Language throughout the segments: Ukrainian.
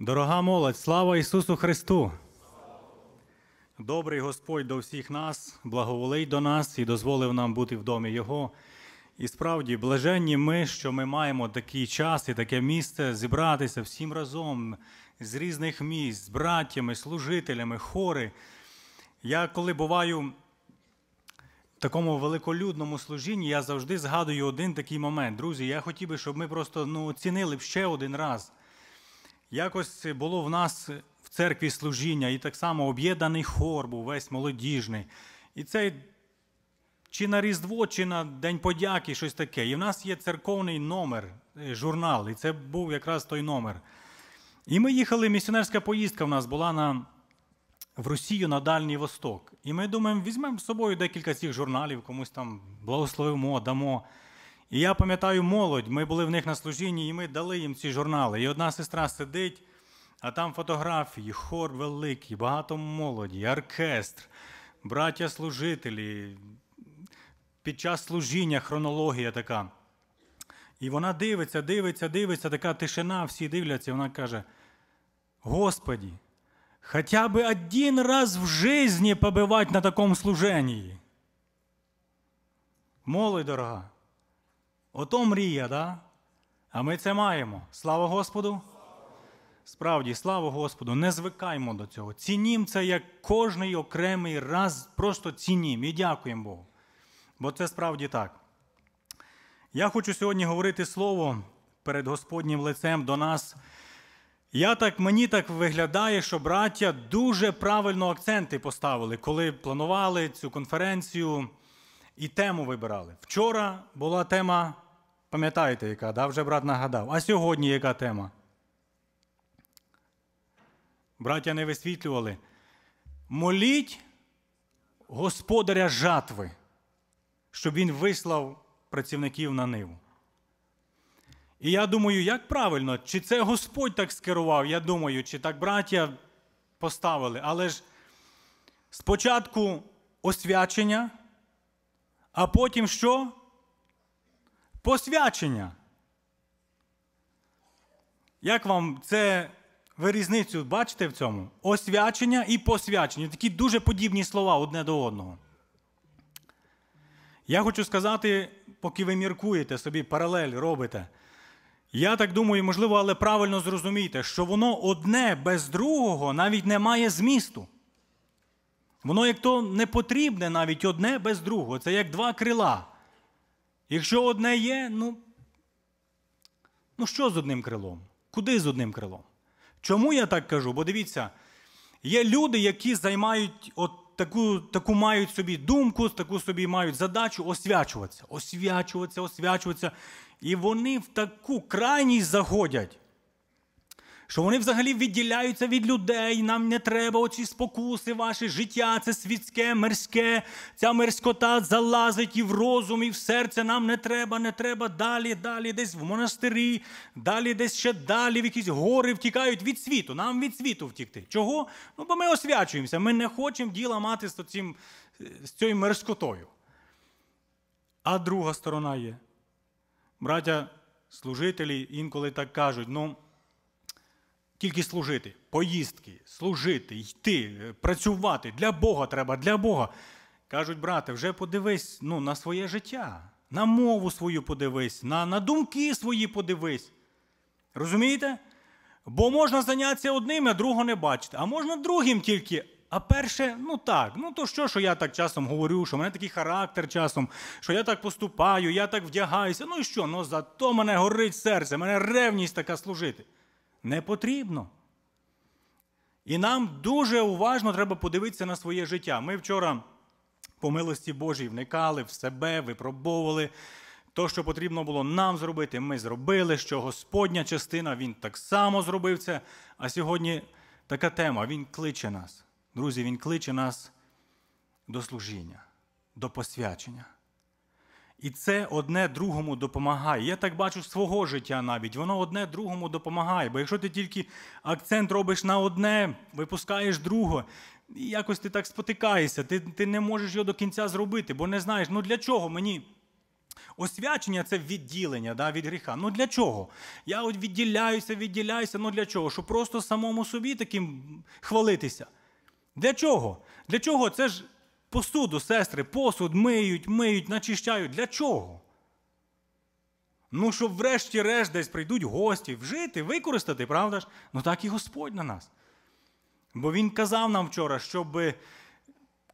Дорога молодь, слава Ісусу Христу! Добрий Господь до всіх нас, благоволий до нас і дозволив нам бути в домі Його. І справді, блаженні ми, що ми маємо такий час і таке місце зібратися всім разом з різних місць, з браттями, служителями, хори. Я коли буваю в такому великолюдному служінні, я завжди згадую один такий момент. Друзі, я хотів би, щоб ми просто ну, оцінили б ще один раз. Якось було в нас в церкві служіння, і так само об'єднаний хор був весь молодіжний. І цей чи на Різдво, чи на День подяки, щось таке. І в нас є церковний номер, е, журнал, і це був якраз той номер. І ми їхали, місіонерська поїздка в нас була на, в Росію на Дальній Восток. І ми думаємо, візьмемо з собою декілька цих журналів, комусь там благословимо, дамо. І я пам'ятаю молодь, ми були в них на служінні, і ми дали їм ці журнали. І одна сестра сидить, а там фотографії, хор великий, багато молоді, оркестр, браття служителі. Під час служіння хронологія така. І вона дивиться, дивиться, дивиться, така тишина, всі дивляться, і вона каже: Господі, хоча б один раз в житті побивати на такому служенні. Молодь дорога. Ото мрія, да? а ми це маємо. Слава Господу! Справді, слава Господу, не звикаймо до цього. Цінім це як кожний окремий раз, просто цінім і дякуємо Богу. Бо це справді так. Я хочу сьогодні говорити слово перед Господнім лицем до нас. Я так, Мені так виглядає, що браття дуже правильно акценти поставили, коли планували цю конференцію і тему вибирали. Вчора була тема Пам'ятаєте, яка, да? вже брат нагадав. А сьогодні яка тема? Браття не висвітлювали. Моліть господаря жатви, щоб він вислав працівників на ниву. І я думаю, як правильно, чи це Господь так скерував, я думаю, чи так браття поставили. Але ж спочатку освячення, а потім що? посвячення. Як вам це ви різницю бачите в цьому? Освячення і посвячення. Такі дуже подібні слова одне до одного. Я хочу сказати, поки ви міркуєте собі паралель робите. Я так думаю, можливо, але правильно зрозумійте, що воно одне без другого навіть не має змісту. Воно як то не потрібне навіть одне без другого. Це як два крила. Якщо одне є, ну, ну що з одним крилом? Куди з одним крилом? Чому я так кажу? Бо дивіться, є люди, які займають от таку таку мають собі думку, таку собі мають задачу освячуватися, освячуватися, освячуватися. І вони в таку крайність заходять що вони взагалі відділяються від людей. Нам не треба оці спокуси, ваше життя, це світське, мерське, ця мерськота залазить і в розум, і в серце. Нам не треба, не треба далі, далі, десь в монастирі, далі, десь ще далі, в якісь гори втікають від світу. Нам від світу втікти. Чого? Ну, бо ми освячуємося. Ми не хочемо діла мати з, оцім, з цією мерськотою. А друга сторона є. Браття, служителі інколи так кажуть, ну. Тільки служити, поїздки, служити, йти, е, працювати. Для Бога треба, для Бога. Кажуть, брате, вже подивись ну, на своє життя, на мову свою подивись, на, на думки свої подивись. Розумієте? Бо можна зайнятися одним, а другого не бачити, а можна другим тільки. А перше, ну так, ну то що, що я так часом говорю, що в мене такий характер часом, що я так поступаю, я так вдягаюся. Ну і що? Ну зато мене горить серце, мене ревність така служити. Не потрібно. І нам дуже уважно треба подивитися на своє життя. Ми вчора, по милості Божій, вникали в себе, випробовували. То, що потрібно було нам зробити, ми зробили, що Господня частина, Він так само зробив це. А сьогодні така тема. Він кличе нас. Друзі, Він кличе нас до служіння, до посвячення. І це одне другому допомагає. Я так бачу свого життя навіть. Воно одне другому допомагає. Бо якщо ти тільки акцент робиш на одне, випускаєш друге, і якось ти так спотикаєшся, ти ти не можеш його до кінця зробити, бо не знаєш, ну для чого мені? Освячення це відділення да, від гріха. Ну для чого? Я от відділяюся, відділяюся, ну для чого? Щоб просто самому собі таким хвалитися. Для чого? Для чого? Це ж. Посуду, сестри, посуд миють, миють, начищають. Для чого? Ну, щоб врешті-решт десь прийдуть гості, вжити, використати, правда ж? Ну так і Господь на нас. Бо Він казав нам вчора, щоб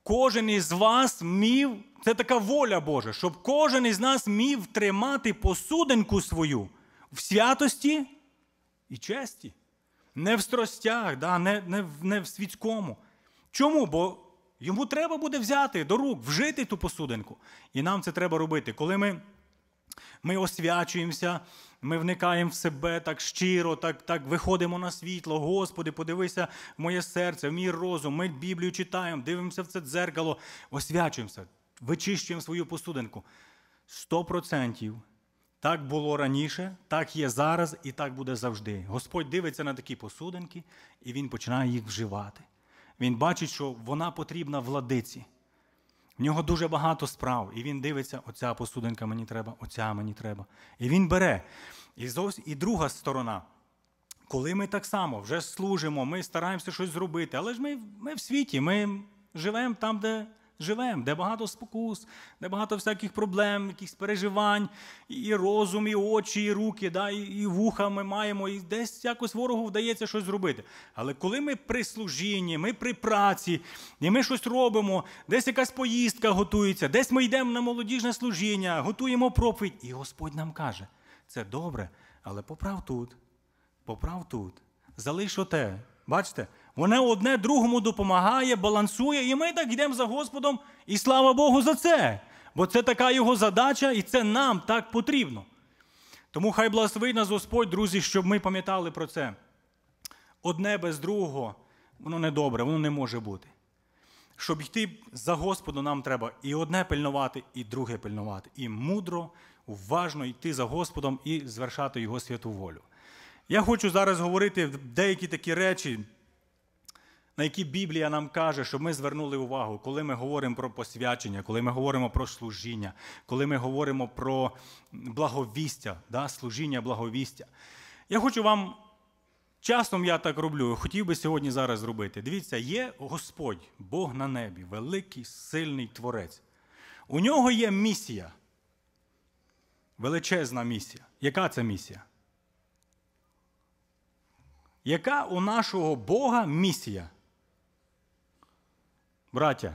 кожен із вас мів, це така воля Божа, щоб кожен із нас мів тримати посудинку свою в святості і честі. Не в страстях, да, не, не, не в світському. Чому? Бо Йому треба буде взяти до рук, вжити ту посудинку. І нам це треба робити. Коли ми ми освячуємося, ми вникаємо в себе так щиро, так так виходимо на світло. Господи, подивися в моє серце, в мій розум. Ми Біблію читаємо, дивимося в це дзеркало, освячуємося, вичищуємо свою посудинку. Сто процентів. Так було раніше, так є зараз і так буде завжди. Господь дивиться на такі посудинки, і він починає їх вживати. Він бачить, що вона потрібна владиці. В нього дуже багато справ, і він дивиться, оця посудинка мені треба, оця мені треба. І він бере. І зовсім і друга сторона. Коли ми так само вже служимо, ми стараємося щось зробити, але ж ми ми в світі, ми живемо там, де живемо, де багато спокус, де багато всяких проблем, якихось переживань, і розум, і очі, і руки, да, і вуха ми маємо, і десь якось ворогу вдається щось зробити. Але коли ми при служінні, ми при праці, і ми щось робимо, десь якась поїздка готується, десь ми йдемо на молодіжне служіння, готуємо проповідь, і Господь нам каже, це добре, але поправ тут, поправ тут, залиш оте. Бачите? Воно одне другому допомагає, балансує, і ми так йдемо за Господом, і слава Богу, за це. Бо це така його задача, і це нам так потрібно. Тому хай благословить нас Господь, друзі, щоб ми пам'ятали про це. Одне без другого, воно не добре, воно не може бути. Щоб йти за Господом, нам треба і одне пильнувати, і друге пильнувати. І мудро, уважно йти за Господом і звершати Його святу волю. Я хочу зараз говорити деякі такі речі на які Біблія нам каже, щоб ми звернули увагу, коли ми говоримо про посвячення, коли ми говоримо про служіння, коли ми говоримо про благовістя, да, служіння благовістя. Я хочу вам. Часом я так роблю, хотів би сьогодні зараз зробити. Дивіться, є Господь, Бог на небі, великий, сильний творець. У нього є місія. Величезна місія. Яка це місія? Яка у нашого Бога місія? Братя.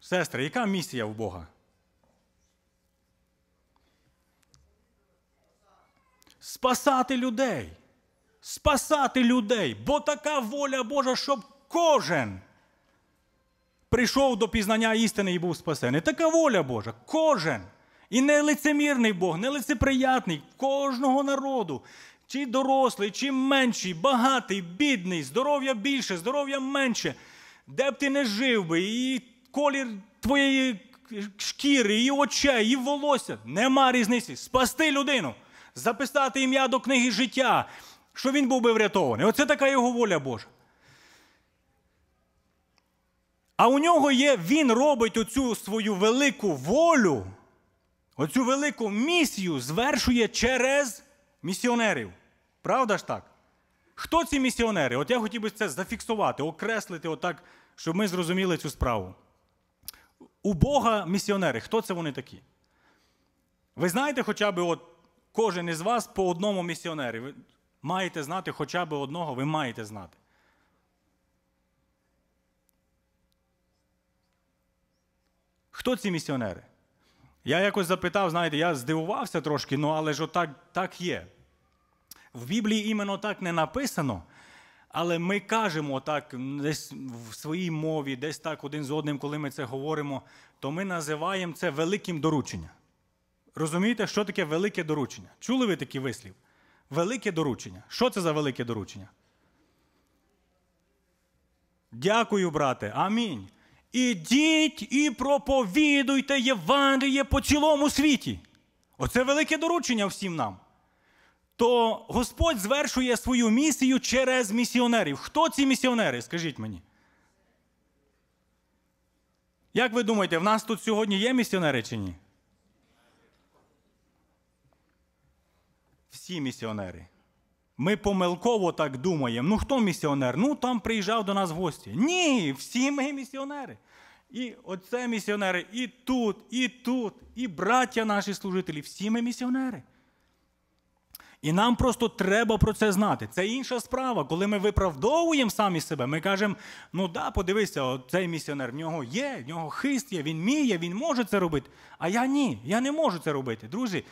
Сестри, яка місія в Бога? Спасати людей. Спасати людей. Бо така воля Божа, щоб кожен прийшов до пізнання істини і був спасений. Така воля Божа. Кожен. І не лицемірний Бог, не лицеприятний кожного народу. Чи дорослий, чи менший, багатий, бідний, здоров'я більше, здоров'я менше, де б ти не жив би, і колір твоєї шкіри, і очей, і волосся. Нема різниці. Спасти людину, записати ім'я до книги життя, що він був би врятований. Оце така його воля Божа. А у нього є, він робить оцю свою велику волю, оцю велику місію звершує через місіонерів. Правда ж так? Хто ці місіонери? От я хотів би це зафіксувати, окреслити, отак, щоб ми зрозуміли цю справу. У Бога місіонери, хто це вони такі? Ви знаєте, хоча б от кожен із вас по одному місіонері. Ви маєте знати хоча б одного, ви маєте знати. Хто ці місіонери? Я якось запитав, знаєте, я здивувався трошки, ну але ж отак так є. В Біблії іменно так не написано, але ми кажемо так десь в своїй мові, десь так один з одним, коли ми це говоримо, то ми називаємо це великим дорученням. Розумієте, що таке велике доручення? Чули ви такий вислів? Велике доручення. Що це за велике доручення? Дякую, брате. Амінь. Ідіть і проповідуйте Євангеліє по цілому світі. Оце велике доручення всім нам. То Господь звершує свою місію через місіонерів. Хто ці місіонери? Скажіть мені. Як ви думаєте, в нас тут сьогодні є місіонери чи ні? Всі місіонери. Ми помилково так думаємо. Ну хто місіонер? Ну там приїжджав до нас в гості. Ні, всі ми місіонери. І оце місіонери, і тут, і тут, і браття наші служителі. Всі ми місіонери. І нам просто треба про це знати. Це інша справа. Коли ми виправдовуємо самі себе, ми кажемо, ну да, подивися, цей місіонер в нього є, в нього хист є, він міє, він може це робити. А я ні, я не можу це робити. Друзі,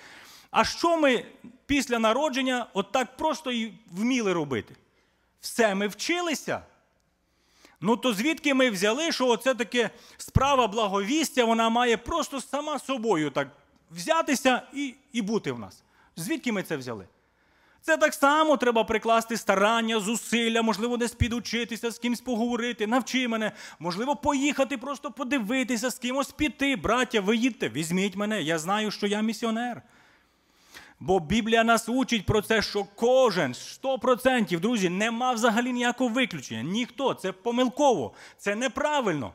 а що ми після народження от так просто і вміли робити? Все ми вчилися. Ну то звідки ми взяли, що оце таке справа благовістя, вона має просто сама собою так взятися і, і бути в нас. Звідки ми це взяли? Це так само треба прикласти старання, зусилля, можливо, десь підучитися, з кимсь поговорити, навчи мене, можливо, поїхати, просто подивитися з кимось піти. Браття, ви їдьте, візьміть мене. Я знаю, що я місіонер. Бо Біблія нас учить про це, що кожен 100%, друзі, не мав взагалі ніякого виключення. Ніхто, це помилково, це неправильно.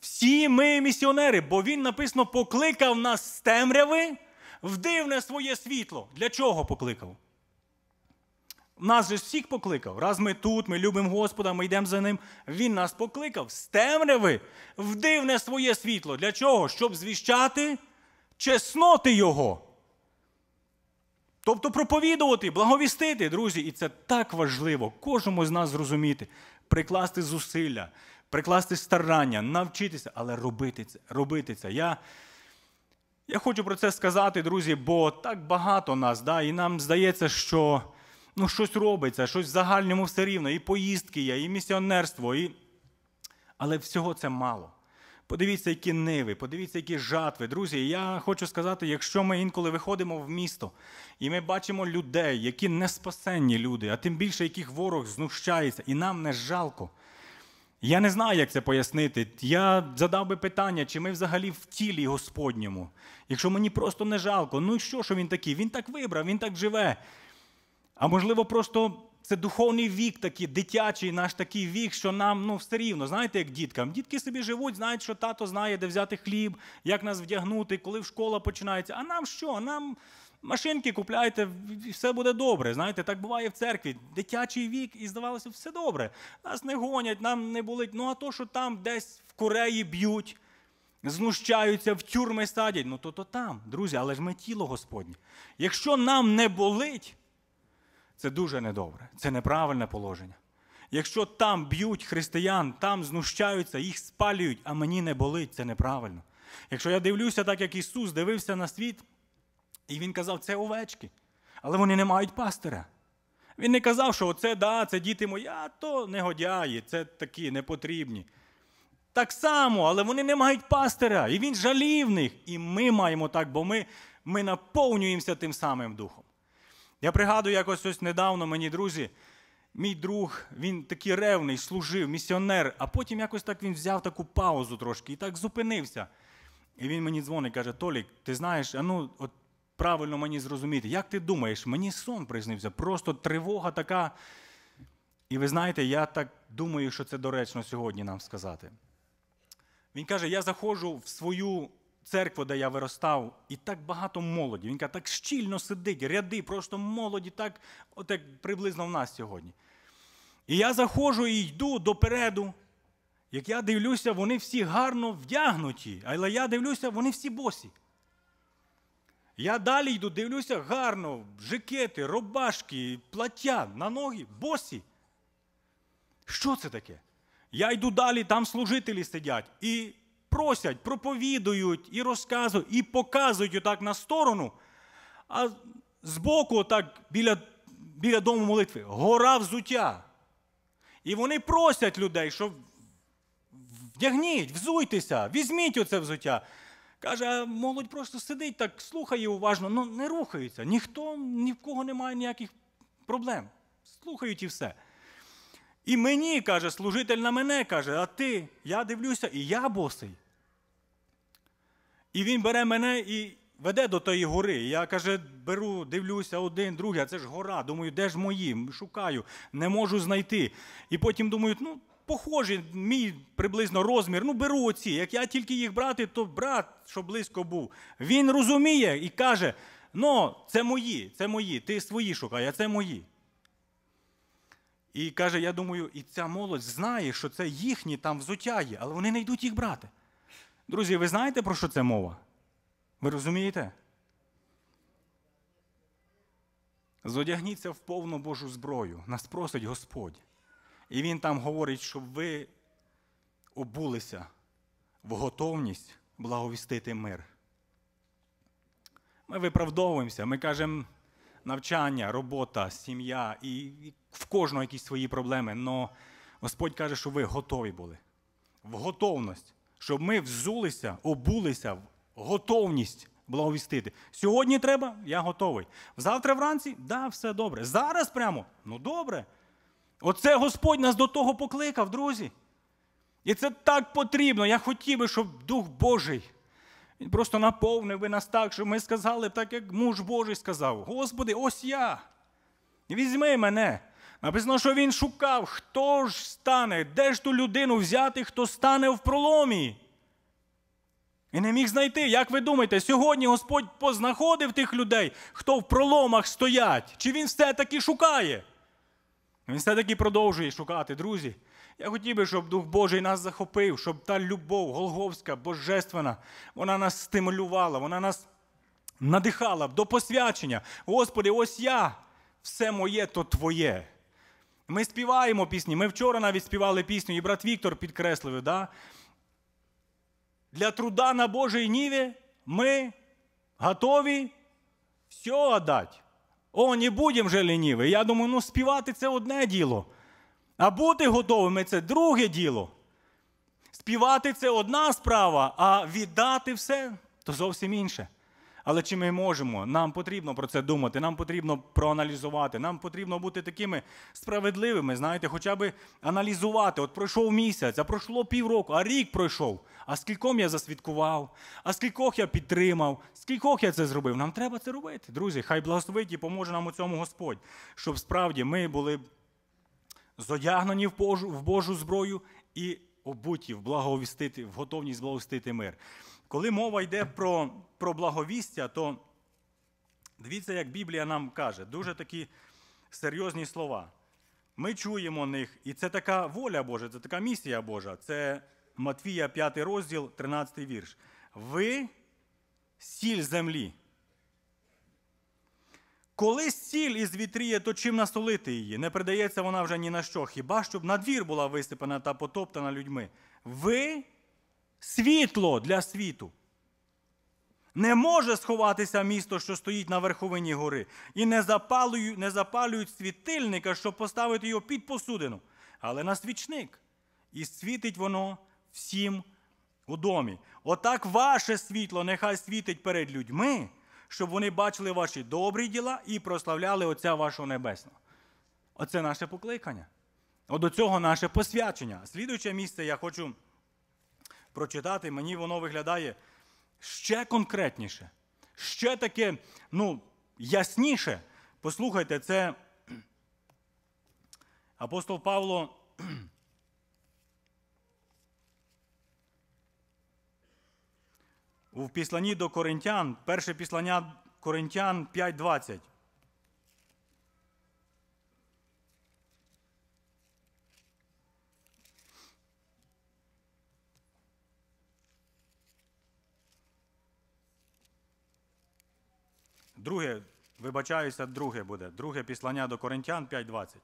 Всі ми місіонери, бо він написано покликав нас з темряви в дивне своє світло. Для чого покликав? Нас же всіх покликав. Раз ми тут, ми любимо Господа, ми йдемо за ним. Він нас покликав з темряви в дивне своє світло. Для чого? Щоб звіщати чесноти Його. Тобто проповідувати, благовістити, друзі, і це так важливо кожному з нас зрозуміти, прикласти зусилля, прикласти старання, навчитися, але робити це. робити це. Я я хочу про це сказати, друзі, бо так багато нас, да, і нам здається, що ну, щось робиться, щось в загальному все рівно, і поїздки є, і місіонерство, і... але всього це мало. Подивіться, які ниви, подивіться, які жатви. Друзі, я хочу сказати, якщо ми інколи виходимо в місто і ми бачимо людей, які не спасенні люди, а тим більше яких ворог знущається, і нам не жалко. Я не знаю, як це пояснити. Я задав би питання, чи ми взагалі в тілі Господньому. Якщо мені просто не жалко, ну і що, що він такий? Він так вибрав, він так живе. А можливо, просто це духовний вік, такий, дитячий наш такий вік, що нам ну, все рівно, знаєте, як діткам. Дітки собі живуть, знають, що тато знає, де взяти хліб, як нас вдягнути, коли в школа починається. А нам що? Нам машинки купляйте, і все буде добре. Знаєте, так буває в церкві. Дитячий вік, і здавалося, все добре. Нас не гонять, нам не болить. Ну а то, що там десь в Кореї б'ють, знущаються, в тюрми садять, ну то то там, друзі, але ж ми тіло Господнє. Якщо нам не болить. Це дуже недобре, це неправильне положення. Якщо там б'ють християн, там знущаються, їх спалюють, а мені не болить, це неправильно. Якщо я дивлюся, так як Ісус дивився на світ, і Він казав, це овечки, але вони не мають пастиря. Він не казав, що оце да, це діти мої, а то негодяї, це такі непотрібні. Так само, але вони не мають пастиря, і він жалів них. І ми маємо так, бо ми, ми наповнюємося тим самим духом. Я пригадую, якось ось недавно мені друзі, мій друг, він такий ревний, служив, місіонер, а потім якось так він взяв таку паузу трошки і так зупинився. І він мені дзвонить, каже: Толік, ти знаєш, ну от правильно мені зрозуміти, як ти думаєш, мені сон приснився, просто тривога така. І ви знаєте, я так думаю, що це доречно сьогодні нам сказати. Він каже: я заходжу в свою церкву, де я виростав, і так багато молоді. Він каже, так щільно сидить, ряди, просто молоді, так отак приблизно в нас сьогодні. І я заходжу і йду допереду. Як я дивлюся, вони всі гарно вдягнуті, але я дивлюся, вони всі босі. Я далі йду, дивлюся гарно, жикети, рубашки, плаття на ноги, босі. Що це таке? Я йду далі, там служителі сидять. І просять, проповідують і розказують, і показують отак на сторону, а збоку, отак біля біля дому молитви, гора взуття. І вони просять людей, що вдягніть, взуйтеся, візьміть оце взуття. Каже, а молодь просто сидить так, слухає уважно, ну не рухається. Ніхто ні в кого немає ніяких проблем. Слухають і все. І мені, каже, служитель на мене каже, а ти, я дивлюся, і я босий. І він бере мене і веде до тої гори. Я каже, беру, дивлюся один, другий, а це ж гора. Думаю, де ж мої? Шукаю, не можу знайти. І потім думаю, ну. Похожі, мій приблизно розмір. Ну, беру оці. Як я тільки їх брати, то брат, що близько був, він розуміє і каже: ну, це мої, це мої, ти свої шукай, а це мої. І каже: я думаю, і ця молодь знає, що це їхні там взуття є, але вони не йдуть їх брати. Друзі, ви знаєте, про що це мова? Ви розумієте? Зодягніться в повну Божу зброю. Нас просить Господь. І Він там говорить, щоб ви обулися в готовність благовістити мир. Ми виправдовуємося, ми кажемо навчання, робота, сім'я і в кожного якісь свої проблеми. але Господь каже, що ви готові були. В готовність щоб ми взулися, обулися в готовність благовістити. Сьогодні треба, я готовий. Завтра вранці, да, все добре. Зараз прямо, ну добре. Оце Господь нас до того покликав, друзі. І це так потрібно. Я хотів би, щоб Дух Божий він просто наповнив би нас так, щоб ми сказали, так як муж Божий сказав: Господи, ось я. Візьми мене. Написано, що він шукав, хто ж стане, де ж ту людину взяти, хто стане в проломі. І не міг знайти. Як ви думаєте, сьогодні Господь познаходив тих людей, хто в проломах стоять? Чи він все-таки шукає? Він все-таки продовжує шукати, друзі. Я хотів би, щоб Дух Божий нас захопив, щоб та любов Голговська, божественна, вона нас стимулювала, вона нас надихала до посвячення. Господи, ось я, все моє то Твоє. Ми співаємо пісні. Ми вчора навіть співали пісню, і брат Віктор підкреслив, да? для труда на Божій ніві ми готові все віддати. О, не будемо вже лініві. Я думаю, ну співати це одне діло. А бути готовими це друге діло. Співати це одна справа, а віддати все то зовсім інше. Але чи ми можемо? Нам потрібно про це думати, нам потрібно проаналізувати, нам потрібно бути такими справедливими, знаєте, хоча б аналізувати. От пройшов місяць, а пройшло півроку, а рік пройшов. А скільком я засвідкував, а скількох я підтримав, скількох я це зробив. Нам треба це робити, друзі. Хай благословить і поможе нам у цьому Господь, щоб справді ми були зодягнені в Божу, в Божу зброю і обуті в благовістити, в готовність благовістити мир. Коли мова йде про про благовістя, то дивіться, як Біблія нам каже, дуже такі серйозні слова. Ми чуємо них, і це така воля Божа, це така місія Божа. Це Матвія 5 розділ, 13 вірш. Ви сіль землі. Коли сіль із вітріє, то чим насолити її? Не придається вона вже ні на що. Хіба щоб на двір була висипана та потоптана людьми? Ви світло для світу. Не може сховатися місто, що стоїть на верховині гори, і не запалюють, не запалюють світильника, щоб поставити його під посудину, але на свічник. І світить воно всім у домі. Отак ваше світло нехай світить перед людьми, щоб вони бачили ваші добрі діла і прославляли Отця вашого Небесного. Оце наше покликання. От до цього наше посвячення. Слідуюче місце я хочу прочитати, мені воно виглядає ще конкретніше, ще таке ну, ясніше. Послухайте, це апостол Павло. У післанні до Коринтян, перше післання Коринтян 5.20. Друге, вибачаюся, друге буде. Друге післання до Коринтян 5.20.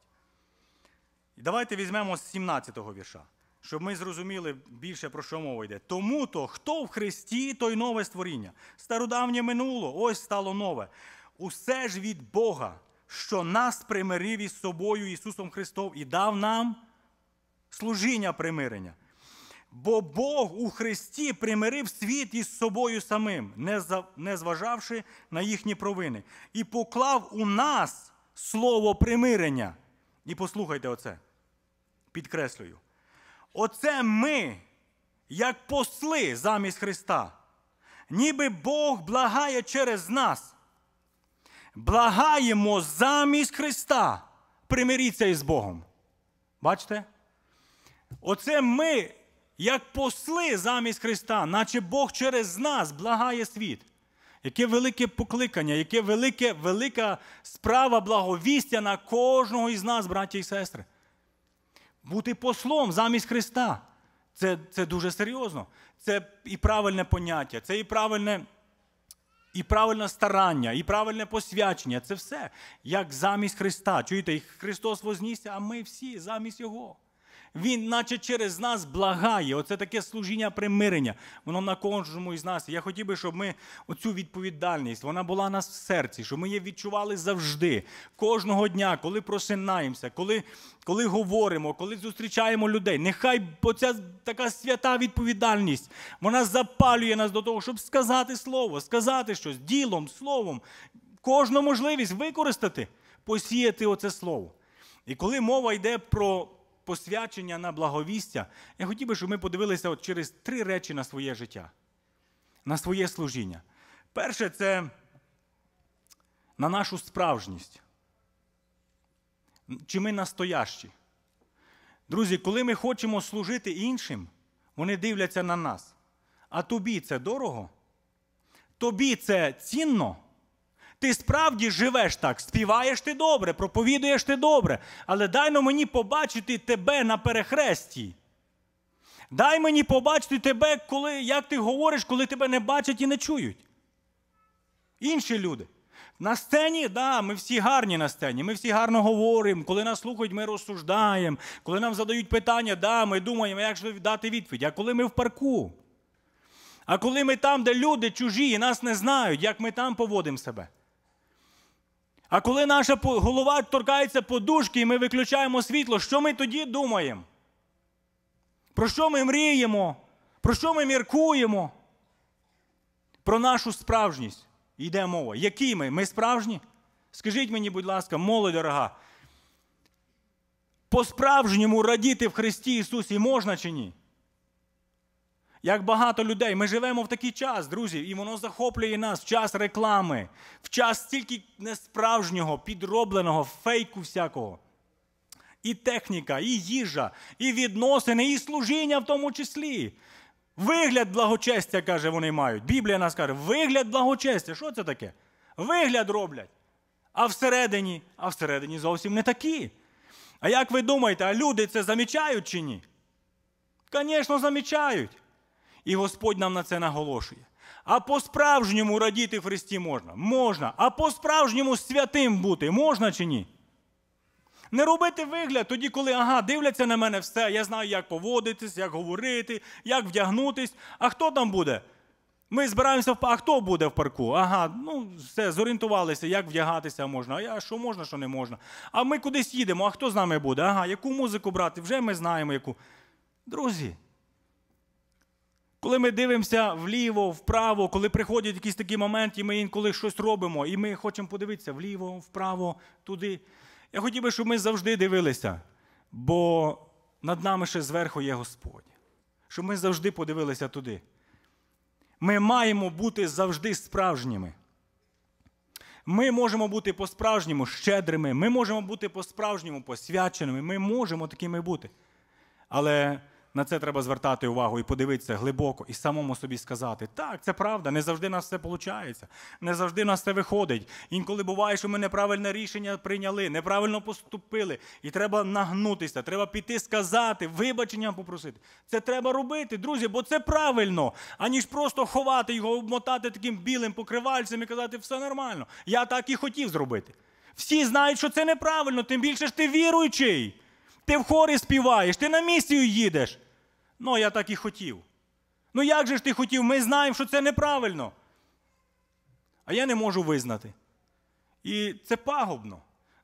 І давайте візьмемо з 17-го вірша, щоб ми зрозуміли більше про що мова йде. Тому то, хто в Христі, той нове створіння. Стародавнє минуло, ось стало нове. Усе ж від Бога, що нас примирив із собою Ісусом Христом і дав нам служіння примирення. Бо Бог у Христі примирив світ із собою самим, не зважавши на їхні провини, і поклав у нас слово примирення. І послухайте оце, підкреслюю. Оце ми, як посли замість Христа, ніби Бог благає через нас. Благаємо замість Христа. Примиріться із Богом. Бачите? Оце ми як посли замість Христа, наче Бог через нас благає світ. Яке велике покликання, яке велике, велика справа благовістя на кожного із нас, браті і сестри. Бути послом замість Христа це це дуже серйозно. Це і правильне поняття, це і правильне і правильне старання, і правильне посвячення. Це все як замість Христа. Чуєте, Христос вознісся, а ми всі замість Його. Він, наче через нас, благає. Оце таке служіння примирення. Воно на кожному із нас. Я хотів би, щоб ми оцю відповідальність вона була в нас в серці, щоб ми її відчували завжди, кожного дня, коли просинаємося, коли коли говоримо, коли зустрічаємо людей. Нехай оця така свята відповідальність вона запалює нас до того, щоб сказати слово, сказати щось ділом, словом, кожну можливість використати, посіяти оце слово. І коли мова йде про посвячення на благовістя, я хотів би, щоб ми подивилися от через три речі на своє життя, на своє служіння. Перше, це на нашу справжність. Чи ми настоящі? Друзі, коли ми хочемо служити іншим, вони дивляться на нас. А тобі це дорого? Тобі це цінно? Ти справді живеш так, співаєш ти добре, проповідуєш ти добре, але дай мені побачити тебе на перехресті. Дай мені побачити тебе, коли, як ти говориш, коли тебе не бачать і не чують. Інші люди. На сцені, да, ми всі гарні на сцені, ми всі гарно говоримо. Коли нас слухають, ми розсуждаємо. Коли нам задають питання, да, ми думаємо, як же дати відповідь. А коли ми в парку, а коли ми там, де люди чужі і нас не знають, як ми там поводимо себе. А коли наша голова торкається подушки і ми виключаємо світло, що ми тоді думаємо? Про що ми мріємо? Про що ми міркуємо? Про нашу справжність йде мова. Які ми? Ми справжні? Скажіть мені, будь ласка, молодь дорога, по-справжньому радіти в Христі Ісусі можна чи ні? Як багато людей, ми живемо в такий час, друзі, і воно захоплює нас в час реклами, в час стільки несправжнього, підробленого, фейку всякого. І техніка, і їжа, і відносини, і служіння в тому числі. Вигляд благочестя, каже, вони мають. Біблія нас каже, вигляд благочестя. Що це таке? Вигляд роблять. А всередині, а всередині зовсім не такі. А як ви думаєте, а люди це замічають чи ні? Звісно, замічають. І Господь нам на це наголошує. А по-справжньому радіти в Христі можна. Можна. А по-справжньому святим бути можна чи ні? Не робити вигляд тоді, коли ага, дивляться на мене все, я знаю, як поводитись, як говорити, як вдягнутись. А хто там буде? Ми збираємося в парку, а хто буде в парку? Ага, ну все, зорієнтувалися, як вдягатися можна, а я, що можна, що не можна. А ми кудись їдемо, а хто з нами буде? Ага, яку музику брати? Вже ми знаємо яку. Друзі, коли ми дивимося вліво, вправо, коли приходять якісь такі моменти, і ми інколи щось робимо, і ми хочемо подивитися вліво, вправо, туди. Я хотів би, щоб ми завжди дивилися, бо над нами ще зверху є Господь. Щоб ми завжди подивилися туди. Ми маємо бути завжди справжніми. Ми можемо бути по-справжньому щедрими, ми можемо бути по-справжньому посвяченими, ми можемо такими бути. Але на це треба звертати увагу і подивитися глибоко, і самому собі сказати: так, це правда, не завжди нас все виходить, не завжди нас це виходить. Інколи буває, що ми неправильне рішення прийняли, неправильно поступили. І треба нагнутися, треба піти сказати, вибачення попросити. Це треба робити, друзі, бо це правильно, аніж просто ховати його, обмотати таким білим покривальцем і казати, все нормально. Я так і хотів зробити. Всі знають, що це неправильно, тим більше ж ти віруючий ти в хорі співаєш, ти на місію їдеш. Ну, я так і хотів. Ну, як же ж ти хотів? Ми знаємо, що це неправильно. А я не можу визнати. І це пагубно.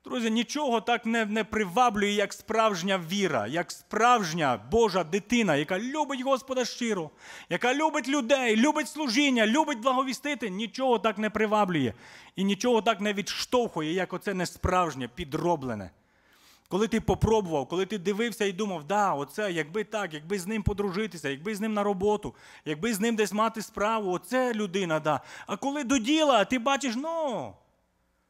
Друзі, нічого так не не приваблює, як справжня віра, як справжня Божа дитина, яка любить Господа щиро, яка любить людей, любить служіння, любить благовістити. Нічого так не приваблює і нічого так не відштовхує, як оце несправжнє, підроблене коли ти попробував, коли ти дивився і думав, да, оце, якби так, якби з ним подружитися, якби з ним на роботу, якби з ним десь мати справу, оце людина, да. А коли до діла, ти бачиш, ну,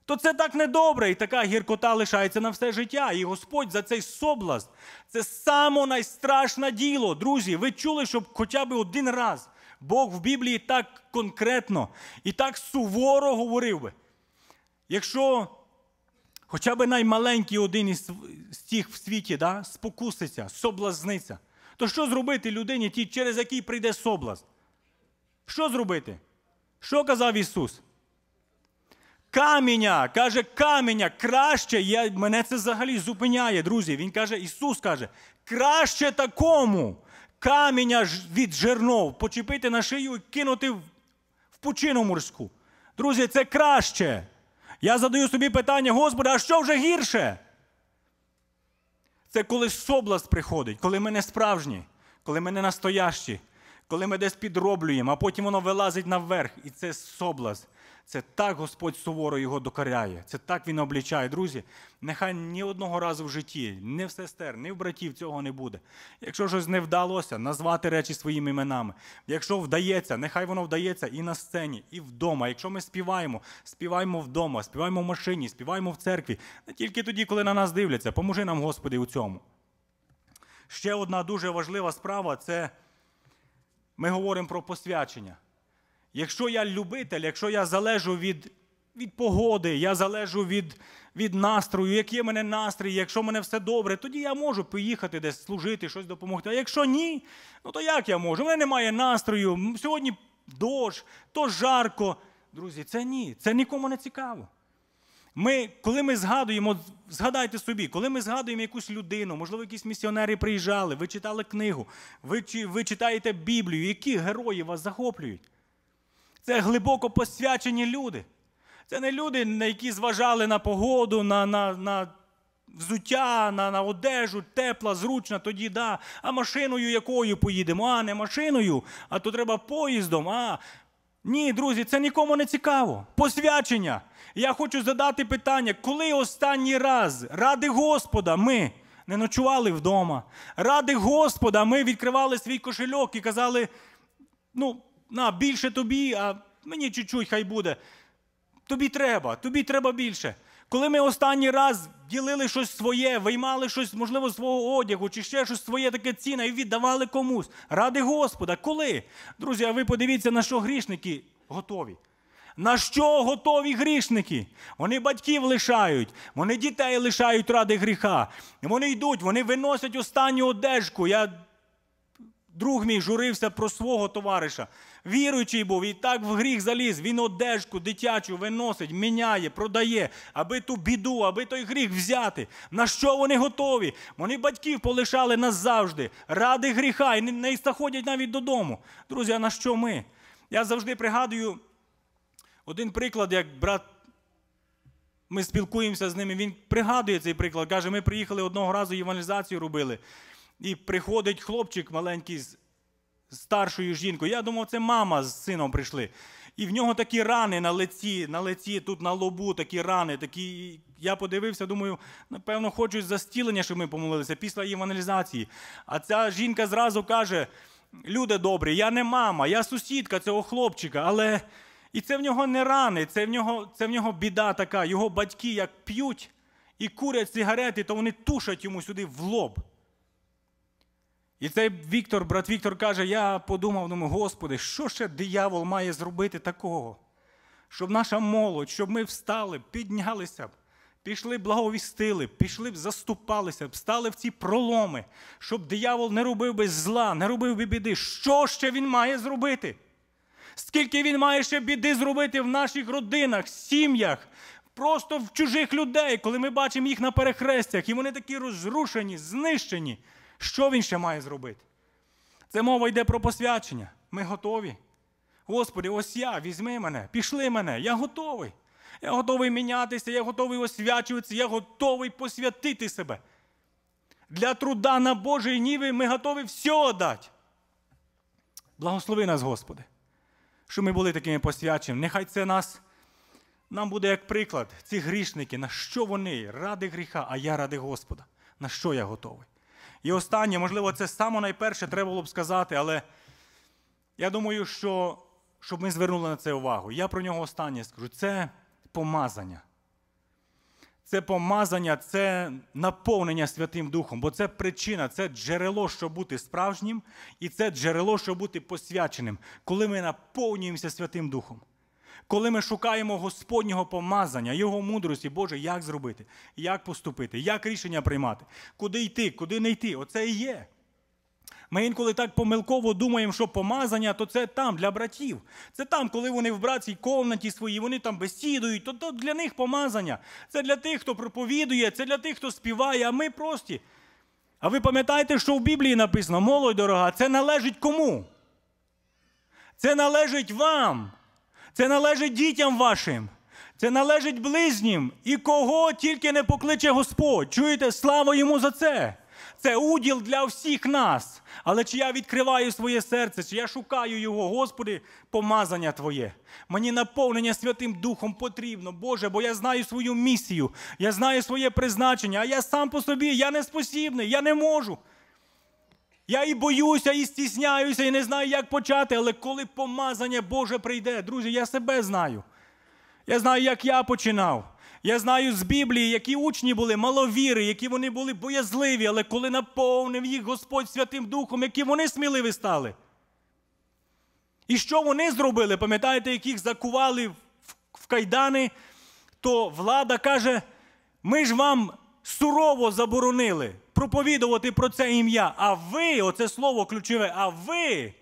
то це так недобре, і така гіркота лишається на все життя. І Господь за цей соблазн, це само найстрашне діло. Друзі, ви чули, щоб хоча б один раз Бог в Біблії так конкретно і так суворо говорив би. Якщо Хоча би наймаленький один із тих в світі да, спокуситься, соблазниться. То що зробити людині, тій, через який прийде соблазн? Що зробити? Що казав Ісус? Каміння, каже, каміння, краще, я, мене це взагалі зупиняє, друзі. Він каже, Ісус каже, краще такому каміння від жернов почепити на шию і кинути в пучину морську. Друзі, це краще. Я задаю собі питання, Господи, а що вже гірше? Це коли собласт приходить, коли ми не справжні, коли ми не настоящі, коли ми десь підроблюємо, а потім воно вилазить наверх. І це собласт. Це так Господь суворо його докаряє. Це так він облічає. Друзі, нехай ні одного разу в житті, ні в сестер, ні в братів цього не буде. Якщо щось не вдалося, назвати речі своїми іменами. Якщо вдається, нехай воно вдається і на сцені, і вдома. Якщо ми співаємо, співаємо вдома, співаємо в машині, співаємо в церкві. Не тільки тоді, коли на нас дивляться. Поможи нам, Господи, у цьому. Ще одна дуже важлива справа це ми говоримо про посвячення. Якщо я любитель, якщо я залежу від від погоди, я залежу від від настрою, який в мене настрій, якщо в мене все добре, тоді я можу поїхати десь служити, щось допомогти. А якщо ні, ну то як я можу? У мене немає настрою. Сьогодні дощ, то жарко. Друзі, це ні, це нікому не цікаво. Ми, Коли ми згадуємо, згадайте собі, коли ми згадуємо якусь людину, можливо, якісь місіонери приїжджали, ви читали книгу, ви ви читаєте Біблію, які герої вас захоплюють. Це глибоко посвячені люди. Це не люди, на які зважали на погоду, на на, на взуття, на на одежу, тепла, зручна, тоді да. А машиною якою поїдемо? А не машиною, а то треба поїздом. а... Ні, друзі, це нікому не цікаво. Посвячення. Я хочу задати питання, коли останній раз ради Господа ми не ночували вдома? Ради Господа ми відкривали свій кошельок і казали, ну на більше тобі, а мені чуть-чуть хай буде. Тобі треба, тобі треба більше. Коли ми останній раз ділили щось своє, виймали щось, можливо, свого одягу, чи ще щось своє таке ціне, і віддавали комусь. Ради Господа, коли? Друзі, а ви подивіться, на що грішники готові. На що готові грішники? Вони батьків лишають, вони дітей лишають ради гріха. Вони йдуть, вони виносять останню одежку. Я Друг мій журився про свого товариша. Віруючий був, і так в гріх заліз. Він одежку дитячу виносить, міняє, продає, аби ту біду, аби той гріх взяти. На що вони готові? Вони батьків полишали назавжди, ради гріха і не заходять навіть додому. Друзі, а на що ми? Я завжди пригадую один приклад, як брат. Ми спілкуємося з ними. Він пригадує цей приклад. Каже, ми приїхали одного разу євангелізацію робили. І приходить хлопчик маленький з старшою жінкою. Я думав, це мама з сином прийшли. І в нього такі рани на лиці, на лиці, тут на лобу, такі рани. Такі... Я подивився, думаю, напевно, хочуть застілення, щоб ми помолилися після євангелізації. А ця жінка зразу каже: люди добрі, я не мама, я сусідка цього хлопчика, але і це в нього не рани, це в нього, це в нього біда така. Його батьки як п'ють і курять сигарети, то вони тушать йому сюди в лоб. І цей Віктор, брат Віктор, каже: я подумав, думаю, Господи, що ще диявол має зробити такого? Щоб наша молодь, щоб ми встали, піднялися б, пішли, б благовістили, пішли б заступалися, б, стали в ці проломи, щоб диявол не робив би зла, не робив би біди. Що ще він має зробити? Скільки він має ще біди зробити в наших родинах, сім'ях, просто в чужих людей, коли ми бачимо їх на перехрестях, і вони такі розрушені, знищені. Що він ще має зробити? Це мова йде про посвячення. Ми готові. Господи, ось я, візьми мене, пішли мене, я готовий. Я готовий мінятися, я готовий освячуватися, я готовий посвятити себе. Для труда на Божій ніви ми готові все дати. Благослови нас, Господи, що ми були такими посвяченими. Нехай це нас нам буде як приклад, ці грішники, на що вони ради гріха, а я ради Господа. На що я готовий? І останнє, можливо, це саме найперше треба було б сказати, але я думаю, що щоб ми звернули на це увагу. Я про нього останнє скажу. Це помазання. Це помазання, це наповнення Святим Духом, бо це причина, це джерело, щоб бути справжнім, і це джерело, щоб бути посвяченим, коли ми наповнюємося Святим Духом. Коли ми шукаємо Господнього помазання, Його мудрості, Боже, як зробити, як поступити, як рішення приймати, куди йти, куди не йти. Оце і є. Ми інколи так помилково думаємо, що помазання, то це там для братів. Це там, коли вони в братській комнаті своїй, вони там бесідують, то, то для них помазання. Це для тих, хто проповідує, це для тих, хто співає, а ми прості. А ви пам'ятаєте, що в Біблії написано, молодь дорога, це належить кому? Це належить вам це належить дітям вашим, це належить близнім і кого тільки не покличе Господь. Чуєте, слава йому за це. Це уділ для всіх нас. Але чи я відкриваю своє серце, чи я шукаю його, Господи, помазання Твоє. Мені наповнення Святим Духом потрібно, Боже, бо я знаю свою місію, я знаю своє призначення, а я сам по собі, я не спосібний, я не можу. Я і боюся, і стісняюся, і не знаю, як почати, але коли помазання Боже прийде, друзі, я себе знаю. Я знаю, як я починав. Я знаю з Біблії, які учні були, маловіри, які вони були боязливі, але коли наповнив їх Господь Святим Духом, які вони сміливі стали. І що вони зробили? Пам'ятаєте, яких закували в кайдани, то влада каже: ми ж вам сурово заборонили проповідувати про це ім'я. А ви, оце слово ключове, а ви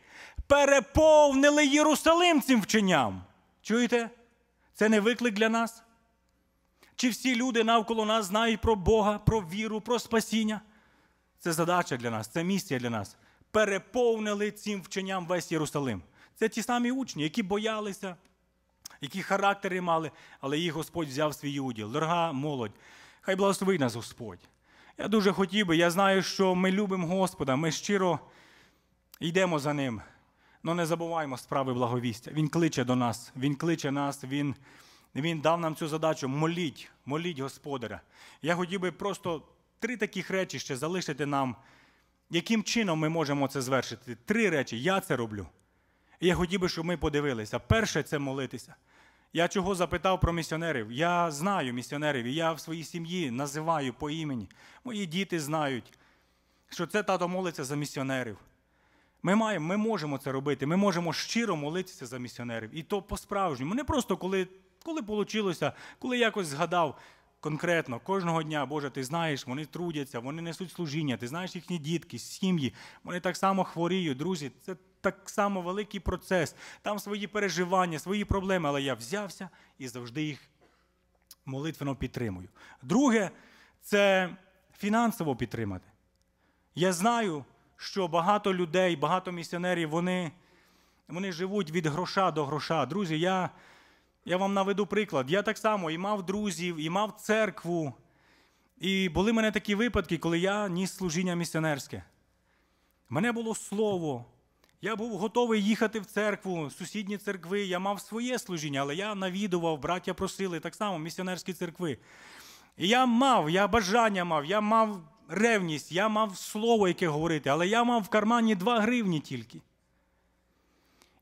переповнили Єрусалим цим вченням. Чуєте? Це не виклик для нас? Чи всі люди навколо нас знають про Бога, про віру, про спасіння? Це задача для нас, це місія для нас. Переповнили цим вченням весь Єрусалим. Це ті самі учні, які боялися, які характери мали, але їх Господь взяв свій уділ. Дорога молодь, хай благословить нас Господь. Я дуже хотів би, я знаю, що ми любимо Господа, ми щиро йдемо за Ним. але не забуваємо справи благовістя. Він кличе до нас, Він кличе нас, Він він дав нам цю задачу. Моліть, моліть Господаря. Я хотів би просто три таких речі ще залишити нам, яким чином ми можемо це звершити. Три речі. Я це роблю. І я хотів би, щоб ми подивилися. Перше це молитися. Я чого запитав про місіонерів? Я знаю місіонерів, і я в своїй сім'ї називаю по імені. Мої діти знають, що це тато молиться за місіонерів. Ми маємо, ми можемо це робити, ми можемо щиро молитися за місіонерів. І то по-справжньому. Не просто коли коли получилося, коли якось згадав конкретно кожного дня, Боже, ти знаєш, вони трудяться, вони несуть служіння, ти знаєш їхні дітки, сім'ї, вони так само хворіють, друзі. Це так само великий процес, там свої переживання, свої проблеми, але я взявся і завжди їх молитвенно підтримую. Друге, це фінансово підтримати. Я знаю, що багато людей, багато місіонерів, вони вони живуть від гроша до гроша. Друзі, я, я вам наведу приклад. Я так само і мав друзів, і мав церкву. І були в мене такі випадки, коли я ніс служіння місіонерське. Мене було слово, я був готовий їхати в церкву, сусідні церкви. Я мав своє служіння, але я навідував, браття просили, так само місіонерські церкви. І я мав, я бажання мав, я мав ревність, я мав слово, яке говорити, але я мав в кармані 2 гривні тільки.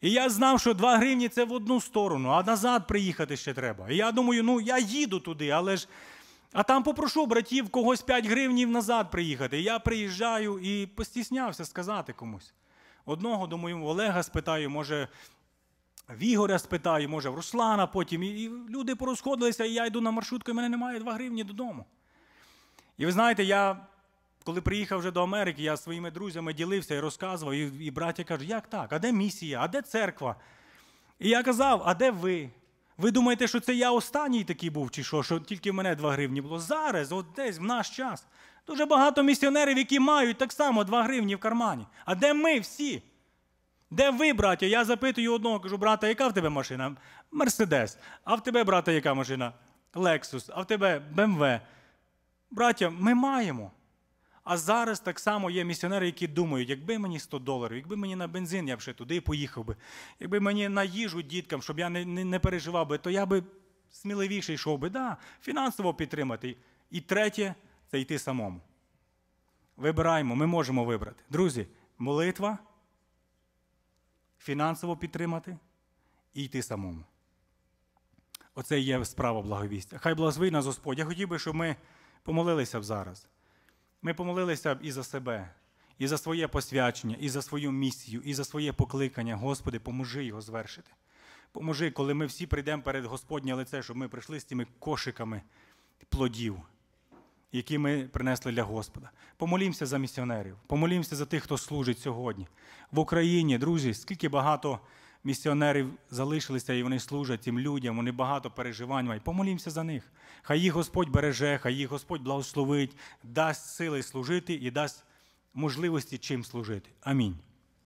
І я знав, що 2 гривні це в одну сторону, а назад приїхати ще треба. І я думаю, ну я їду туди, але ж. А там попрошу братів когось 5 гривнів назад приїхати. І я приїжджаю і постіснявся сказати комусь одного, думаю, в Олега спитаю, може, в Ігоря спитаю, може, в Руслана потім. І люди порозходилися, і я йду на маршрутку, і в мене немає 2 гривні додому. І ви знаєте, я. Коли приїхав вже до Америки, я своїми друзями ділився і розказував, і і браття кажуть, як так? А де місія? А де церква? І я казав, а де ви? Ви думаєте, що це я останній такий був, чи що, що тільки в мене 2 гривні було? Зараз, от десь, в наш час. Дуже багато місіонерів, які мають так само 2 гривні в кармані. А де ми всі? Де ви, браття? Я запитую одного, кажу, брата, яка в тебе машина? Мерседес. А в тебе, брата, яка машина? Лексус, а в тебе БМВ. Браття, ми маємо. А зараз так само є місіонери, які думають, якби мені 100 доларів, якби мені на бензин, я б ще туди поїхав би, якби мені на їжу діткам, щоб я не не, не переживав би, то я би сміливіше йшов би. Да, Фінансово підтримати. І третє це йти самому. Вибираємо, ми можемо вибрати. Друзі, молитва, фінансово підтримати і йти самому. Оце є справа благовістя. Хай благословить нас Господь. Я хотів би, щоб ми помолилися б зараз. Ми помолилися б і за себе, і за своє посвячення, і за свою місію, і за своє покликання. Господи, поможи його звершити. Поможи, коли ми всі прийдемо перед Господнє лице, щоб ми прийшли з цими кошиками плодів які ми принесли для Господа. Помолімося за місіонерів, помолімося за тих, хто служить сьогодні. В Україні, друзі, скільки багато місіонерів залишилися і вони служать тим людям, вони багато переживань мають. Помолімося за них. Хай їх Господь береже, хай їх Господь благословить, дасть сили служити і дасть можливості чим служити. Амінь.